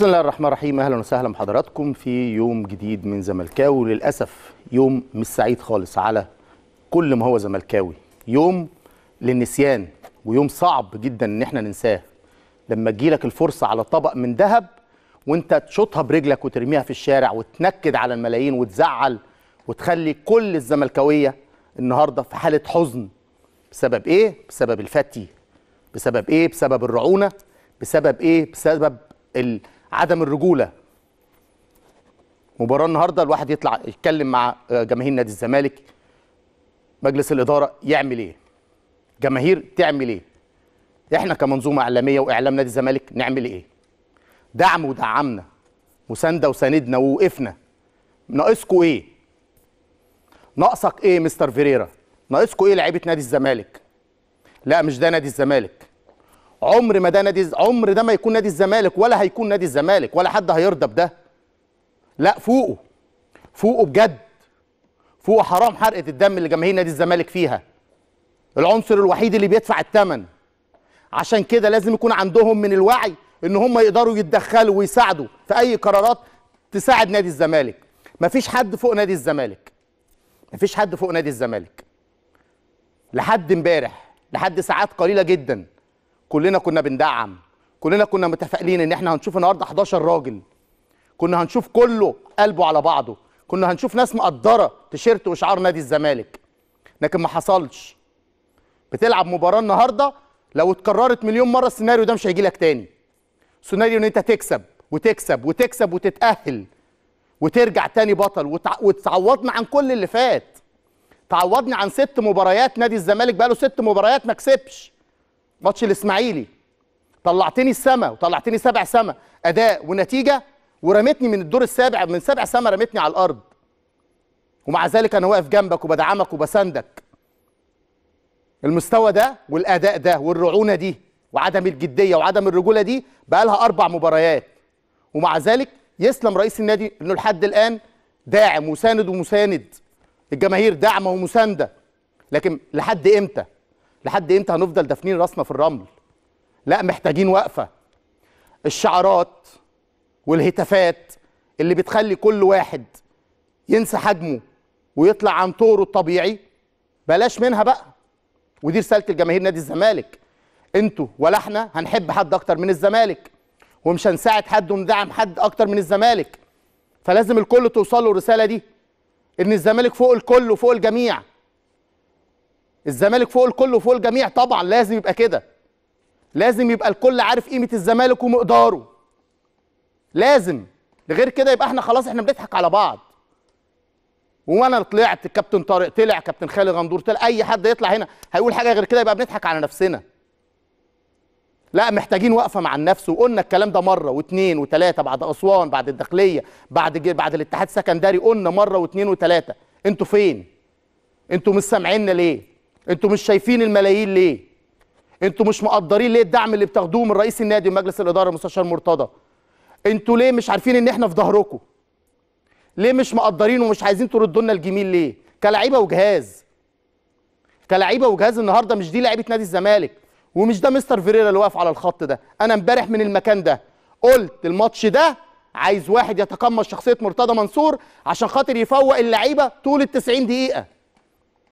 بسم الله الرحمن الرحيم اهلا وسهلا بحضراتكم في يوم جديد من زملكاوي وللاسف يوم مش سعيد خالص على كل ما هو زملكاوي يوم للنسيان ويوم صعب جدا ان احنا ننساه لما تجيلك الفرصه على طبق من ذهب وانت تشوطها برجلك وترميها في الشارع وتنكد على الملايين وتزعل وتخلي كل الزملكاويه النهارده في حاله حزن بسبب ايه بسبب الفتي بسبب ايه بسبب الرعونه بسبب ايه بسبب ال عدم الرجوله مباراه النهارده الواحد يطلع يتكلم مع آه، جماهير نادي الزمالك مجلس الاداره يعمل ايه جماهير تعمل ايه احنا كمنظومه اعلاميه واعلام نادي الزمالك نعمل ايه دعم ودعمنا مسانده وساندنا ووقفنا ناقصكوا ايه ناقصك ايه مستر فيريرا ناقصكوا ايه لعيبه نادي الزمالك لا مش ده نادي الزمالك عمر ما ده نادي عمر ده ما يكون نادي الزمالك ولا هيكون نادي الزمالك ولا حد هيرضى بده لا فوقه فوقه بجد فوقه حرام حرقه الدم اللي جماهير نادي الزمالك فيها العنصر الوحيد اللي بيدفع الثمن عشان كده لازم يكون عندهم من الوعي ان هم يقدروا يتدخلوا ويساعدوا في اي قرارات تساعد نادي الزمالك مفيش حد فوق نادي الزمالك مفيش حد فوق نادي الزمالك لحد امبارح لحد ساعات قليله جدا كلنا كنا بندعم كلنا كنا متفائلين ان احنا هنشوف النهارده 11 راجل كنا هنشوف كله قلبه على بعضه كنا هنشوف ناس مقدره تيشيرت وشعار نادي الزمالك لكن ما حصلش بتلعب مباراه النهارده لو اتكررت مليون مره السيناريو ده مش هيجي لك تاني سيناريو ان انت تكسب وتكسب وتكسب وتتاهل وترجع تاني بطل وتعوضنا عن كل اللي فات تعوضنا عن ست مباريات نادي الزمالك بقاله ست مباريات ما كسبش ماتش الاسماعيلي طلعتني السما وطلعتني سبع سما اداء ونتيجه ورمتني من الدور السابع من سبع سما رمتني على الارض ومع ذلك انا واقف جنبك وبدعمك وبساندك المستوى ده والاداء ده والرعونه دي وعدم الجديه وعدم الرجوله دي بقى لها اربع مباريات ومع ذلك يسلم رئيس النادي انه لحد الان داعم وساند ومساند الجماهير داعمه ومسانده لكن لحد امتى لحد امتى هنفضل دافنين راسنا في الرمل لا محتاجين وقفه الشعارات والهتافات اللي بتخلي كل واحد ينسى حجمه ويطلع عن طوره الطبيعي بلاش منها بقى ودي رساله الجماهير نادي الزمالك انتوا ولا احنا هنحب حد اكتر من الزمالك ومش هنساعد حد وندعم حد اكتر من الزمالك فلازم الكل توصل له الرساله دي ان الزمالك فوق الكل وفوق الجميع الزمالك فوق الكل وفوق الجميع طبعا لازم يبقى كده لازم يبقى الكل عارف قيمه الزمالك ومقداره لازم غير كده يبقى احنا خلاص احنا بنضحك على بعض وانا طلعت كابتن طارق طلع كابتن خالد غندور طلع اي حد يطلع هنا هيقول حاجه غير كده يبقى بنضحك على نفسنا لا محتاجين وقفه مع النفس وقلنا الكلام ده مره واثنين وثلاثه بعد اسوان بعد الداخليه بعد بعد الاتحاد السكندري قلنا مره واثنين وثلاثه انتوا فين انتوا مش سامعيننا ليه انتوا مش شايفين الملايين ليه انتوا مش مقدرين ليه الدعم اللي بتاخدوه من رئيس النادي ومجلس الاداره المستشار مرتضى انتوا ليه مش عارفين ان احنا في ظهركم ليه مش مقدرين ومش عايزين تردوا لنا الجميل ليه كلعيبه وجهاز كلعيبه وجهاز النهارده مش دي لعيبه نادي الزمالك ومش ده مستر فيريرا اللي واقف على الخط ده انا امبارح من المكان ده قلت الماتش ده عايز واحد يتقمص شخصيه مرتضى منصور عشان خاطر يفوق اللعيبه طول ال 90 دقيقه